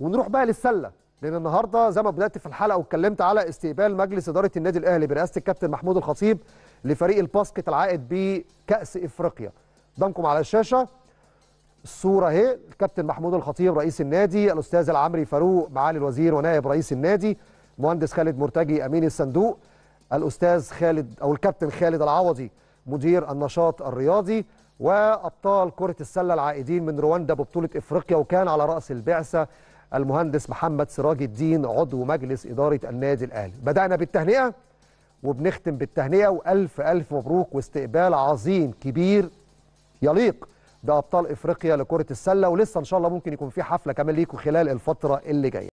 ونروح بقى للسله لان النهارده زي ما بدات في الحلقه واتكلمت على استقبال مجلس اداره النادي الاهلي برئاسه الكابتن محمود الخطيب لفريق الباسكت العائد بكاس افريقيا قدامكم على الشاشه الصوره اهي الكابتن محمود الخطيب رئيس النادي الاستاذ العمري فاروق معالي الوزير ونائب رئيس النادي مهندس خالد مرتجي امين الصندوق الاستاذ خالد او الكابتن خالد العوضي مدير النشاط الرياضي وابطال كره السله العائدين من رواندا ببطوله افريقيا وكان على راس البعثه المهندس محمد سراج الدين عضو مجلس إدارة النادي الأهلي بدأنا بالتهنئة وبنختم بالتهنئة وألف ألف مبروك واستقبال عظيم كبير يليق بأبطال إفريقيا لكرة السلة ولسه إن شاء الله ممكن يكون في حفلة كمان ليكوا خلال الفترة اللي جاية